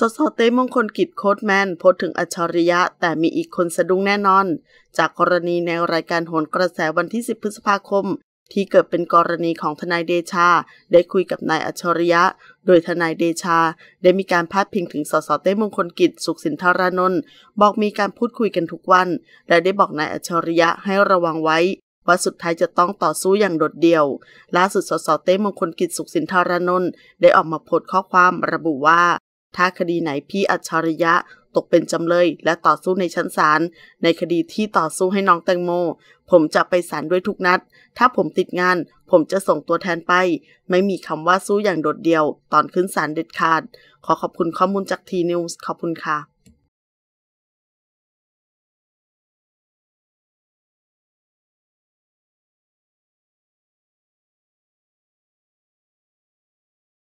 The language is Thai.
สสเต้มงคลกิจโค้ดแมนโพสถึงอัจฉริยะ แต่มีอีกคนสะดุ้งแน่นอน จากกรณีในรายการโหนกระแสวันที่ 10 พฤษภาคม ที่เกิดเป็นกรณีของทนายเดชา ได้คุยกับนายอัจฉริยะ โดยทนายเดชา ได้มีการพาดพิงถึงสสเต้มงคลกิจสุขสินธารนนท์บอกมีการพูดคุยกันทุกวัน และได้บอกนายอัจฉริยะให้ระวังไว้ ว่าสุดท้ายจะต้องต่อสู้อย่างโดดเดี่ยวล่าสุดสสเต้มงคลกิจสุขสินธารนนท์ได้ออกมาโพสต์ข้อความระบุว่าถ้าคดีไหนพี่อัจฉริยะตกเป็นจำเลย และต่อสู้ในชั้นศาลในคดีที่ต่อสู้ให้น้องแตงโม ผมจะไปศาลด้วยทุกนัด ถ้าผมติดงาน ผมจะส่งตัวแทนไป ไม่มีคำว่าสู้อย่างโดดเดี่ยว ตอนขึ้นศาลเด็ดขาด ขอขอบคุณข้อมูลจากทีนิวส์ ขอบคุณค่ะ